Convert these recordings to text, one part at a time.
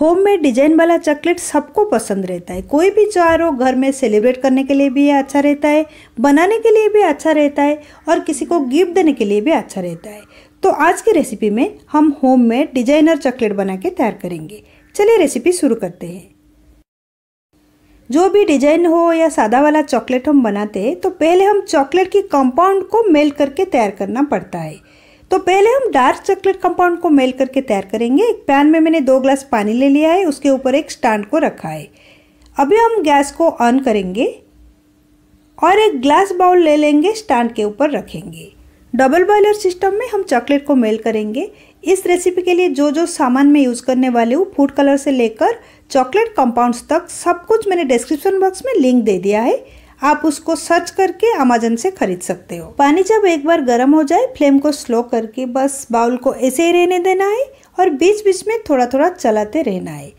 home made design वाला chocolate सबको पसंद रहता है कोई भी त्यौहार हो घर में सेलिब्रेट करने के लिए भी अच्छा रहता है बनाने के लिए भी अच्छा रहता है और किसी को गिफ्ट देने के लिए भी अच्छा रहता है तो आज की रेसिपी में हम होम मेड डिजाइनर चॉकलेट बना के तैयार करेंगे चलिए रेसिपी शुरू करते हैं जो भी डिजाइन हो या सादा वाला चॉकलेट हम बनाते हैं तो पहले हम चॉकलेट की कंपाउंड को मेल्ट करके तैयार करना पड़ता है तो पहले हम डार्क चॉकलेट कंपाउंड को मेल करके तैयार करेंगे एक पैन में मैंने दो ग्लास पानी ले लिया है उसके ऊपर एक स्टैंड को रखा है अभी हम गैस को ऑन करेंगे और एक ग्लास बाउल ले लेंगे स्टैंड के ऊपर रखेंगे डबल बॉयलर सिस्टम में हम चॉकलेट को मेल करेंगे इस रेसिपी के लिए जो जो सामान मैं यूज़ करने वाली हूँ फूड कलर से लेकर चॉकलेट कंपाउंड्स तक सब कुछ मैंने डिस्क्रिप्शन बॉक्स में लिंक दे दिया है आप उसको सर्च करके अमेजन से खरीद सकते हो पानी जब एक बार गर्म हो जाए फ्लेम को स्लो करके बस बाउल को ऐसे ही रहने देना है और बीच बीच में थोड़ा थोड़ा चलाते रहना है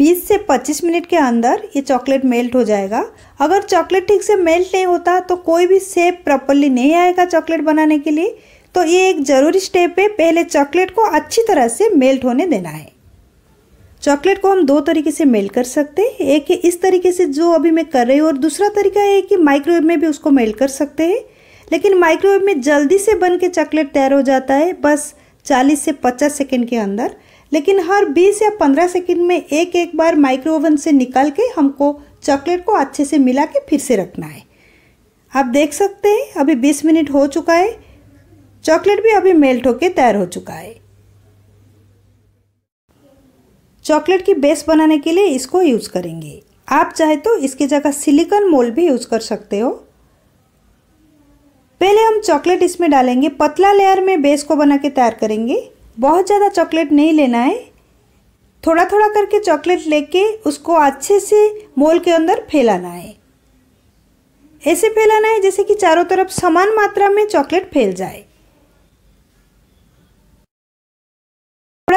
20 से 25 मिनट के अंदर ये चॉकलेट मेल्ट हो जाएगा अगर चॉकलेट ठीक से मेल्ट नहीं होता तो कोई भी सेप प्रॉपरली नहीं आएगा चॉकलेट बनाने के लिए तो ये एक ज़रूरी स्टेप है पहले चॉकलेट को अच्छी तरह से मेल्ट होने देना है चॉकलेट को हम दो तरीके से मेल्ट कर सकते हैं एक है इस तरीके से जो अभी मैं कर रही हूँ और दूसरा तरीका है कि माइक्रोवेव में भी उसको मेल्ट कर सकते हैं लेकिन माइक्रोवेव में जल्दी से बन के चॉकलेट तैयार हो जाता है बस 40 से 50 सेकंड के अंदर लेकिन हर 20 या 15 सेकंड में एक एक बार माइक्रो ओवन से निकाल के हमको चॉकलेट को अच्छे से मिला के फिर से रखना है आप देख सकते हैं अभी बीस मिनट हो चुका है चॉकलेट भी अभी मेल्ट होके तैयार हो चुका है चॉकलेट की बेस बनाने के लिए इसको यूज़ करेंगे आप चाहे तो इसकी जगह सिलिकॉन मोल भी यूज़ कर सकते हो पहले हम चॉकलेट इसमें डालेंगे पतला लेयर में बेस को बना के तैयार करेंगे बहुत ज़्यादा चॉकलेट नहीं लेना है थोड़ा थोड़ा करके चॉकलेट लेके उसको अच्छे से मोल के अंदर फैलाना है ऐसे फैलाना है जैसे कि चारों तरफ समान मात्रा में चॉकलेट फैल जाए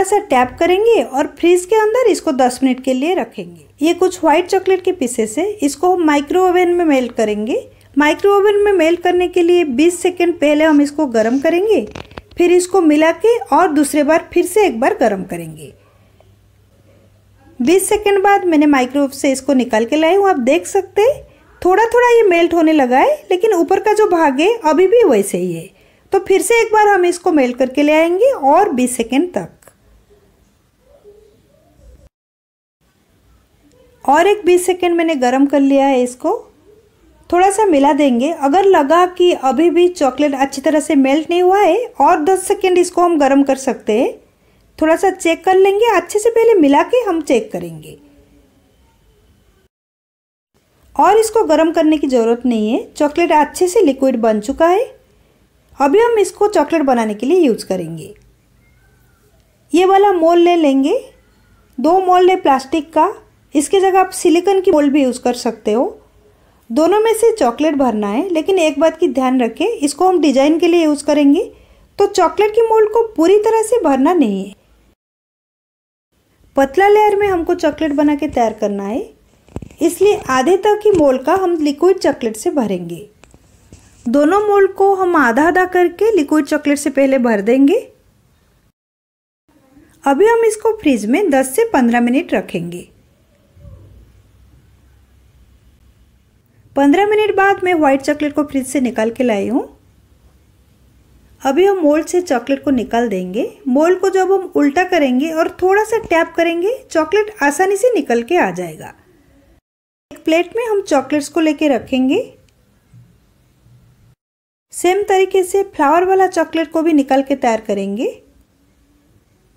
हल्का सा टैप करेंगे और फ्रिज के अंदर इसको 10 मिनट के लिए रखेंगे ये कुछ व्हाइट चॉकलेट के पीसेस है इसको हम माइक्रो ओवन में मेल्ट करेंगे माइक्रो ओवन में मेल्ट करने के लिए 20 सेकेंड पहले हम इसको गर्म करेंगे फिर इसको मिला के और दूसरे बार फिर से एक बार गर्म करेंगे 20 सेकेंड बाद मैंने माइक्रोवेव से इसको निकाल के लाई हूँ आप देख सकते हैं थोड़ा थोड़ा ये मेल्ट होने लगा है लेकिन ऊपर का जो भाग है अभी भी वैसे ही है तो फिर से एक बार हम इसको मेल्ट करके ले आएंगे और 20 सेकेंड तक और एक बीस सेकेंड मैंने गर्म कर लिया है इसको थोड़ा सा मिला देंगे अगर लगा कि अभी भी चॉकलेट अच्छी तरह से मेल्ट नहीं हुआ है और 10 सेकेंड इसको हम गर्म कर सकते हैं थोड़ा सा चेक कर लेंगे अच्छे से पहले मिला के हम चेक करेंगे और इसको गर्म करने की ज़रूरत नहीं है चॉकलेट अच्छे से लिक्विड बन चुका है अभी हम इसको चॉकलेट बनाने के लिए यूज़ करेंगे ये वाला मोल ले लेंगे दो मोल ले प्लास्टिक का इसकी जगह आप सिलिकन की बोल भी यूज़ कर सकते हो दोनों में से चॉकलेट भरना है लेकिन एक बात की ध्यान रखें इसको हम डिजाइन के लिए यूज़ करेंगे तो चॉकलेट की मोल्ड को पूरी तरह से भरना नहीं है पतला लेयर में हमको चॉकलेट बना के तैयार करना है इसलिए आधे तक की मोल्ड का हम लिक्विड चॉकलेट से भरेंगे दोनों मोल्ड को हम आधा आधा करके लिक्विड चॉकलेट से पहले भर देंगे अभी हम इसको फ्रिज में 10 से 15 मिनट रखेंगे पंद्रह मिनट बाद मैं व्हाइट चॉकलेट को फ्रिज से निकाल के लाई हूँ अभी हम मोल्ड से चॉकलेट को निकाल देंगे मोल्ड को जब हम उल्टा करेंगे और थोड़ा सा टैप करेंगे चॉकलेट आसानी से निकल के आ जाएगा एक प्लेट में हम चॉकलेट्स को लेके रखेंगे सेम तरीके से फ्लावर वाला चॉकलेट को भी निकाल के तैयार करेंगे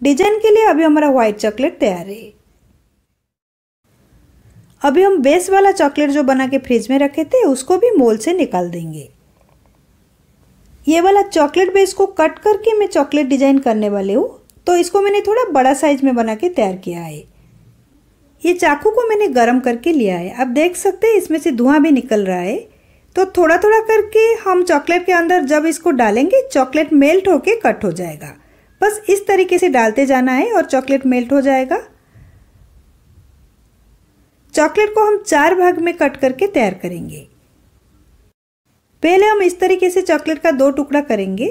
डिजाइन के लिए अभी हमारा व्हाइट चॉकलेट तैयार है अभी हम बेस वाला चॉकलेट जो बना के फ्रिज में रखे थे उसको भी मोल से निकाल देंगे ये वाला चॉकलेट बेस को कट करके मैं चॉकलेट डिजाइन करने वाले हूँ तो इसको मैंने थोड़ा बड़ा साइज में बना के तैयार किया है ये चाकू को मैंने गर्म करके लिया है आप देख सकते हैं इसमें से धुआं भी निकल रहा है तो थोड़ा थोड़ा करके हम चॉकलेट के अंदर जब इसको डालेंगे चॉकलेट मेल्ट होके कट हो जाएगा बस इस तरीके से डालते जाना है और चॉकलेट मेल्ट हो जाएगा चॉकलेट को हम चार भाग में कट करके तैयार करेंगे पहले हम इस तरीके से चॉकलेट का दो टुकड़ा करेंगे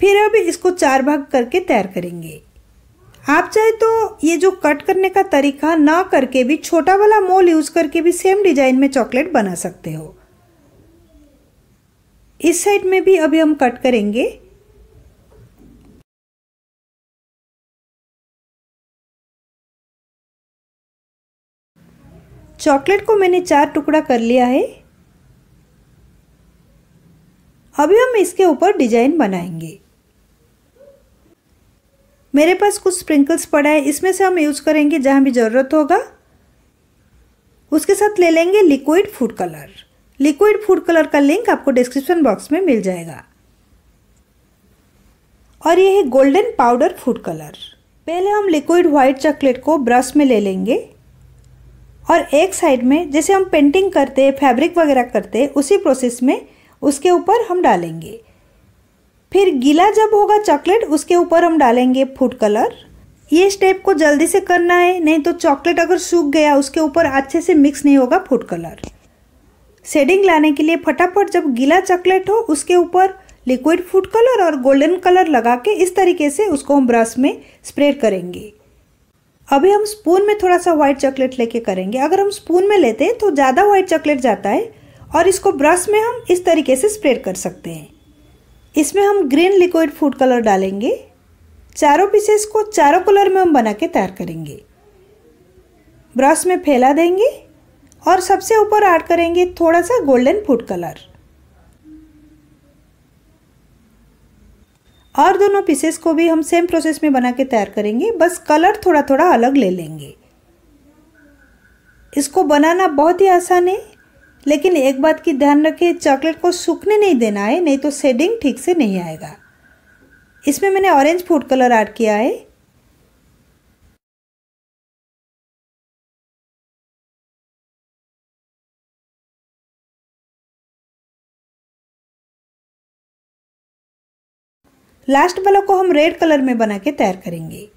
फिर अब इसको चार भाग करके तैयार करेंगे आप चाहे तो ये जो कट करने का तरीका ना करके भी छोटा वाला मोल यूज करके भी सेम डिजाइन में चॉकलेट बना सकते हो इस साइड में भी अभी हम कट करेंगे चॉकलेट को मैंने चार टुकड़ा कर लिया है अभी हम इसके ऊपर डिजाइन बनाएंगे मेरे पास कुछ स्प्रिंकल्स पड़ा है इसमें से हम यूज करेंगे जहाँ भी ज़रूरत होगा उसके साथ ले लेंगे liquid food colour liquid food colour का लिंक आपको डिस्क्रिप्शन बॉक्स में मिल जाएगा और ये है गोल्डन पाउडर फूड कलर पहले हम लिक्विड व्हाइट चॉकलेट को ब्रश में ले लेंगे और एक साइड में जैसे हम पेंटिंग करते फैब्रिक वगैरह करते उसी प्रोसेस में उसके ऊपर हम डालेंगे फिर गीला जब होगा चॉकलेट उसके ऊपर हम डालेंगे फूड कलर ये स्टेप को जल्दी से करना है नहीं तो चॉकलेट अगर सूख गया उसके ऊपर अच्छे से मिक्स नहीं होगा फूड कलर शेडिंग लाने के लिए फटाफट जब गीला चॉकलेट हो उसके ऊपर लिक्विड फूड कलर और गोल्डन कलर लगा के इस तरीके से उसको हम ब्रश में स्प्रेड करेंगे अभी हम स्पून में थोड़ा सा व्हाइट चॉकलेट लेके करेंगे अगर हम स्पून में लेते हैं तो ज़्यादा व्हाइट चॉकलेट जाता है और इसको ब्रश में हम इस तरीके से स्प्रेड कर सकते हैं इसमें हम ग्रीन लिक्विड फूड कलर डालेंगे चारों पीसेस को चारों कलर में हम बना के तैयार करेंगे ब्रश में फैला देंगे और सबसे ऊपर ऐड करेंगे थोड़ा सा गोल्डन फूड कलर और दोनों पीसेस को भी हम सेम प्रोसेस में बना के तैयार करेंगे बस कलर थोड़ा थोड़ा अलग ले लेंगे इसको बनाना बहुत ही आसान है लेकिन एक बात की ध्यान रखें चॉकलेट को सूखने नहीं देना है नहीं तो शेडिंग ठीक से नहीं आएगा इसमें मैंने ऑरेंज फूड कलर ऐड किया है लास्ट वाला को हम रेड कलर में बना के तैयार करेंगे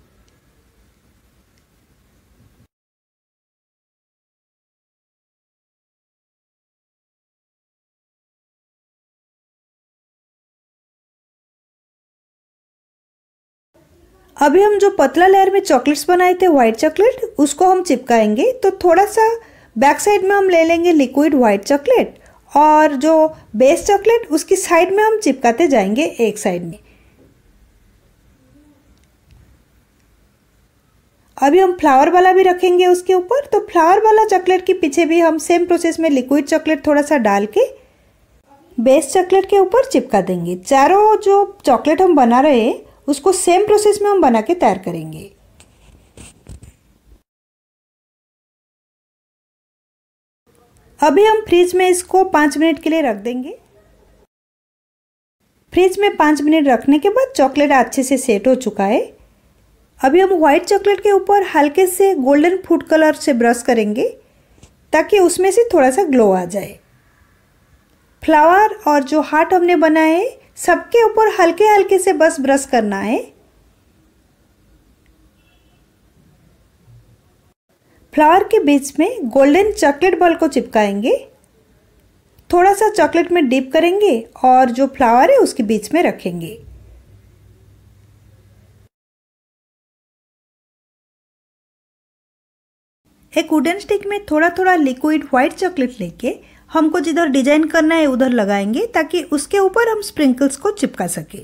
अभी हम जो पतला लेयर में चॉकलेट्स बनाए थे व्हाइट चॉकलेट उसको हम चिपकाएंगे तो थोड़ा सा बैक साइड में हम ले लेंगे लिक्विड व्हाइट चॉकलेट और जो बेस चॉकलेट उसकी साइड में हम चिपकाते जाएंगे एक साइड में अभी हम फ्लावर वाला भी रखेंगे उसके ऊपर तो फ्लावर वाला चॉकलेट के पीछे भी हम सेम प्रोसेस में लिक्विड चॉकलेट थोड़ा सा डाल के बेस चॉकलेट के ऊपर चिपका देंगे चारों जो चॉकलेट हम बना रहे हैं उसको सेम प्रोसेस में हम बना के तैयार करेंगे अभी हम फ्रिज में इसको पाँच मिनट के लिए रख देंगे फ्रिज में पाँच मिनट रखने के बाद चॉकलेट अच्छे से सेट हो चुका है अभी हम व्हाइट चॉकलेट के ऊपर हल्के से गोल्डन फूड कलर से ब्रश करेंगे ताकि उसमें से थोड़ा सा ग्लो आ जाए फ्लावर और जो हार्ट हमने बनाए सबके ऊपर हल्के हल्के से बस ब्रश करना है फ्लावर के बीच में गोल्डन चॉकलेट बॉल को चिपकाएंगे थोड़ा सा चॉकलेट में डीप करेंगे और जो फ्लावर है उसके बीच में रखेंगे एक वुडन स्टिक में थोड़ा थोड़ा लिक्विड व्हाइट चॉकलेट लेके हमको जिधर डिजाइन करना है उधर लगाएंगे ताकि उसके ऊपर हम स्प्रिंकल्स को चिपका सके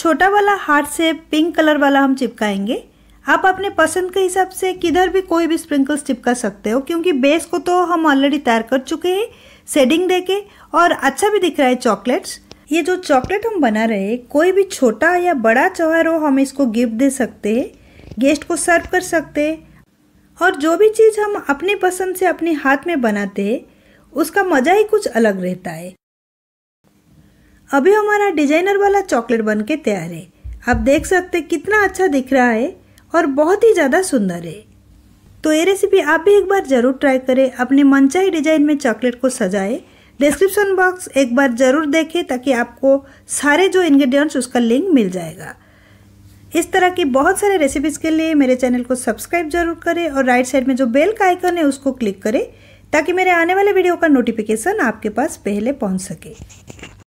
छोटा वाला हार्ट से पिंक कलर वाला हम चिपकाएंगे आप अपने पसंद के हिसाब से किधर भी कोई भी स्प्रिंकल्स चिपका सकते हो क्योंकि बेस को तो हम ऑलरेडी तैयार कर चुके हैं दे देके और अच्छा भी दिख रहा है चॉकलेट्स ये जो चॉकलेट हम बना रहे हैं कोई भी छोटा या बड़ा चौहर हो हम इसको गिफ्ट दे सकते हैं गेस्ट को सर्व कर सकते हैं और जो भी चीज़ हम अपनी पसंद से अपने हाथ में बनाते हैं उसका मज़ा ही कुछ अलग रहता है अभी हमारा डिजाइनर वाला चॉकलेट बन के तैयार है आप देख सकते कितना अच्छा दिख रहा है और बहुत ही ज़्यादा सुंदर है तो ये रेसिपी आप भी एक बार ज़रूर ट्राई करें अपने मनचाही डिजाइन में चॉकलेट को सजाएं डिस्क्रिप्शन बॉक्स एक बार ज़रूर देखें ताकि आपको सारे जो इन्ग्रीडियंट्स उसका लिंक मिल जाएगा इस तरह की बहुत सारे रेसिपीज़ के लिए मेरे चैनल को सब्सक्राइब जरूर करें और राइट साइड में जो बेल का आइकन है उसको क्लिक करें ताकि मेरे आने वाले वीडियो का नोटिफिकेशन आपके पास पहले पहुंच सके